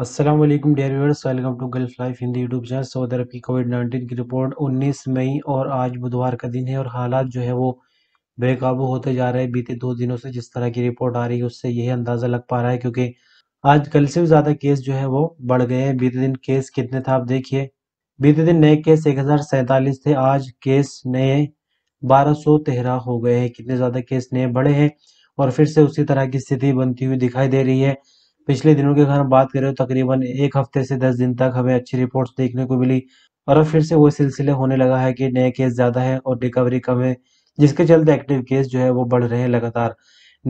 Aslam dear viewers welcome to Gulf Life Hindi YouTube channel सऊदी अरब की कोविड नाइन्टीन की रिपोर्ट 19 मई और आज बुधवार का दिन है और हालात जो है वो बेकाबू होते जा रहे हैं बीते दो दिनों से जिस तरह की रिपोर्ट आ रही है उससे यही अंदाज़ा लग पा रहा है क्योंकि आज कल से भी ज़्यादा केस जो है वो बढ़ गए हैं बीते दिन केस कितने थे आप देखिए बीते दिन नए केस एक थे आज केस नए बारह हो गए हैं कितने ज़्यादा केस नए बढ़े हैं और फिर से उसी तरह की स्थिति बनती हुई दिखाई दे रही है पिछले दिनों की अगर हम बात करें तो तकरीबन एक हफ्ते से दस दिन तक हमें अच्छी रिपोर्ट्स देखने को मिली और अब फिर से वो सिलसिले होने लगा है कि नए केस ज़्यादा है और रिकवरी कम है जिसके चलते एक्टिव केस जो है वो बढ़ रहे हैं लगातार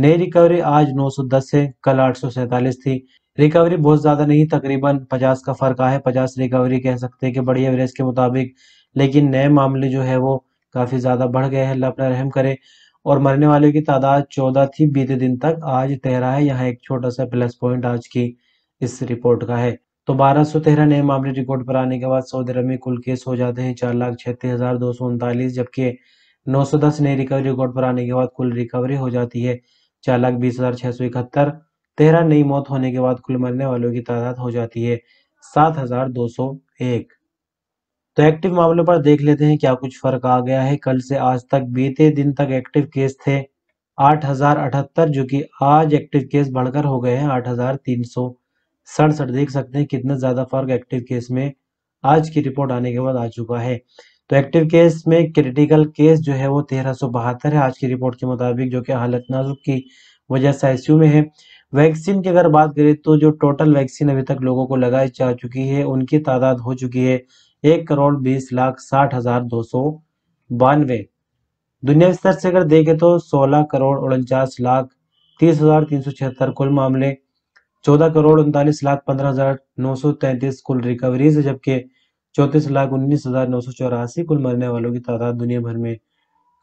नई रिकवरी आज 910 है कल आठ थी रिकवरी बहुत ज़्यादा नहीं तकरीबन 50 का फर्क आया है पचास रिकवरी कह सकते हैं कि बड़ी एवरेज के मुताबिक लेकिन नए मामले जो है वो काफ़ी ज़्यादा बढ़ गए हैं अल्लाह अपना रहम करे और मरने वाले की तादाद चौदह थी बीते दिन तक आज तेरह है यहाँ एक छोटा सा प्लस पॉइंट आज की इस रिपोर्ट का है तो बारह सौ तेरह नए मामले रिपोर्ट पर आने के बाद सऊदी अरब में कुल केस हो जाते हैं चार लाख छत्तीस हजार दो सौ उनतालीस जबकि नौ सौ दस नए रिकवरी रिकॉर्ड पर आने के बाद कुल रिकवरी हो जाती है चार लाख बीस हजार छह सौ इकहत्तर तेरह नई मौत होने के बाद कुल मरने वालों की तादाद हो जाती है सात हजार दो सौ एक तो एक्टिव मामलों पर देख लेते हैं क्या कुछ फर्क आ गया है कल से आज तक बीते दिन तक एक्टिव केस थे आठ जो कि आज एक्टिव केस बढ़कर हो गए हैं आठ हजार तीन सौ सड़सठ देख सकते हैं कितना ज्यादा फर्क एक्टिव केस में आज की रिपोर्ट आने के बाद आ चुका है तो एक्टिव केस में क्रिटिकल केस जो है वो तेरह सौ बहत्तर है आज की रिपोर्ट के मुताबिक जो कि हालत नाजुक की वजह से आई में है वैक्सीन की अगर बात करें तो जो टोटल वैक्सीन अभी तक लोगों को लगाई जा चुकी है उनकी तादाद हो चुकी है एक करोड़ बीस लाख साठ हजार दो सौ बानवे दुनिया स्तर से अगर देखें तो सोलह करोड़ उनचास लाख तीस हजार तीन सौ छिहत्तर कुल मामले चौदह करोड़ उनतालीस लाख पंद्रह हजार नौ सौ तैंतीस कुल रिकवरीज है जबकि चौंतीस लाख उन्नीस हजार नौ सौ चौरासी कुल मरने वालों की तादाद दुनिया भर में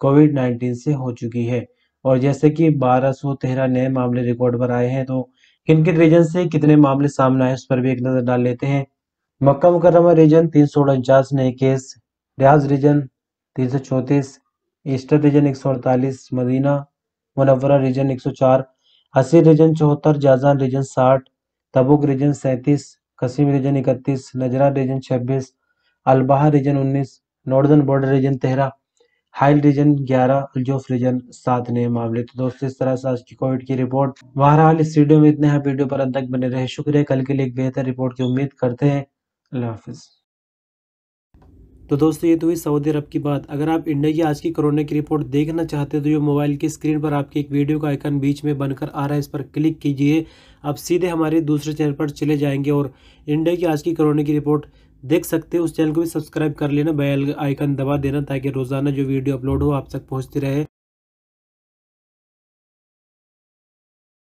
कोविड नाइन्टीन से हो चुकी है और जैसे कि बारह सौ तेरह नए मामले रिकॉर्ड पर आए हैं तो किन किन रीजन से कितने मामले सामने आए उस पर भी एक नजर डाल लेते हैं मक्का मुकरमा रीजन तीन सौ उनचास नए केस रियाज रीजन तीन सौ चौंतीस ईस्टर रीजन एक सौ अड़तालीस मदीना मुनवरा रीजन एक सौ चार हसी रीजन चौहत्तर जाजान रीजन साठ तबुक रीजन सैंतीस कसीम रीजन इकतीस नजरा रीजन छब्बीस अलबाहा रीजन उन्नीस नॉर्दर्न बॉर्डर रीजन तेरह हाइल रीजन ग्यारह अलजोफ रीजन सात नए मामले तो दोस्तों इस तरह से आज की कोविड की रिपोर्ट बहरहाल इस वीडियो में इतने हैं वीडियो पर अंत तक बने रहे शुक्रिया कल के लिए एक बेहतर रिपोर्ट की उम्मीद करते हैं अल्लाह हाफिज़ तो दोस्तों ये तो हुई सऊदी अरब की बात अगर आप इंडिया की आज की कोरोना की रिपोर्ट देखना चाहते हैं तो ये मोबाइल की स्क्रीन पर आपके एक वीडियो का आइकन बीच में बनकर आ रहा है इस पर क्लिक कीजिए आप सीधे हमारे दूसरे चैनल पर चले जाएंगे और इंडिया की आज की कोरोना की रिपोर्ट देख सकते हैं उस चैनल को भी सब्सक्राइब कर लेना बैल आइकन दबा देना ताकि रोज़ाना जो वीडियो अपलोड हो आप तक पहुँचती रहे